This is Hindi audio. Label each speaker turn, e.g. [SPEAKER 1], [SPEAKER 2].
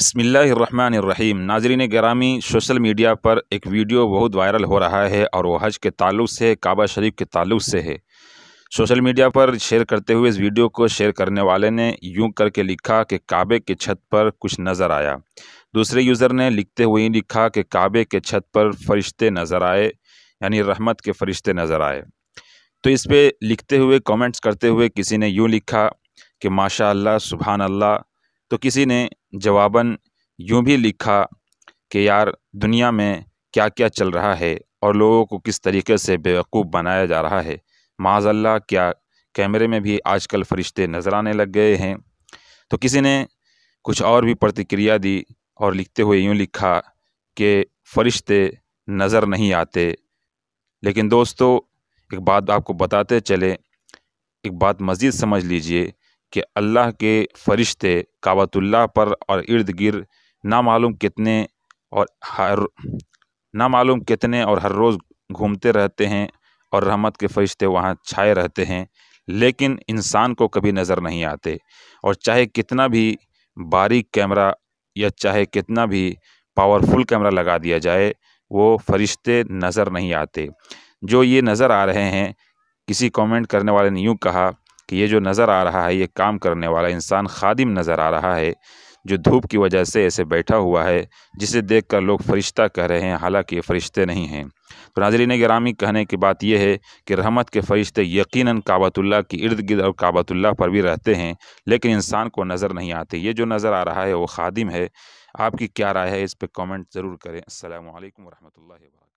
[SPEAKER 1] बसमीम नाजरीन ग्रामी सोशल मीडिया पर एक वीडियो बहुत वायरल हो रहा है और वह हज के ताल्लुक से काबा शरीफ के ताल्लुक से है सोशल मीडिया पर शेयर करते हुए इस वीडियो को शेयर करने वाले ने यूं करके लिखा कि काबे के छत पर कुछ नज़र आया दूसरे यूज़र ने लिखते हुए लिखा कि काबे के छत पर फरिश्ते नज़र आए यानी रहमत के फरिश्ते नज़र आए तो इस पर लिखते हुए कमेंट्स करते हुए किसी ने यूँ लिखा कि माशा अल्लाह सुबहान अल्लाह तो किसी ने जवाबन यूँ भी लिखा कि यार दुनिया में क्या क्या चल रहा है और लोगों को किस तरीके से बेवकूफ़ बनाया जा रहा है माजल्ला क्या कैमरे में भी आजकल फरिश्ते नज़र आने लग गए हैं तो किसी ने कुछ और भी प्रतिक्रिया दी और लिखते हुए यूँ लिखा कि फरिश्ते नज़र नहीं आते लेकिन दोस्तों एक बात आपको बताते चले एक बात मज़ीद समझ लीजिए कि अल्लाह के फरिश्ते काबतुल्ला पर और इर्द गिर्द नामालूम कितने और हर नामालूम कितने और हर रोज़ घूमते रहते हैं और रहमत के फरिश्ते वहाँ छाए रहते हैं लेकिन इंसान को कभी नज़र नहीं आते और चाहे कितना भी बारीक कैमरा या चाहे कितना भी पावरफुल कैमरा लगा दिया जाए वो फरिश्ते नज़र नहीं आते जो ये नज़र आ रहे हैं किसी कमेंट करने वाले ने यूँ कहा कि ये जो नज़र आ रहा है ये काम करने वाला इंसान खादिम नज़र आ रहा है जो धूप की वजह से ऐसे बैठा हुआ है जिसे देख कर लोग फरिश्ता कह रहे हैं हालांकि ये फ़रिश्ते नहीं हैं तो नाजरीन ग्रामी कहने की बात यह है कि रहमत के फ़रिश्ते यकीनन काबतुल्ला के इर्द गिर्द और काबतुल्ला पर भी रहते हैं लेकिन इंसान को नज़र नहीं आते ये जो नज़र आ रहा है वो खादिम है आपकी क्या राय है इस पर कॉमेंट ज़रूर करें असल वरहमल वर्क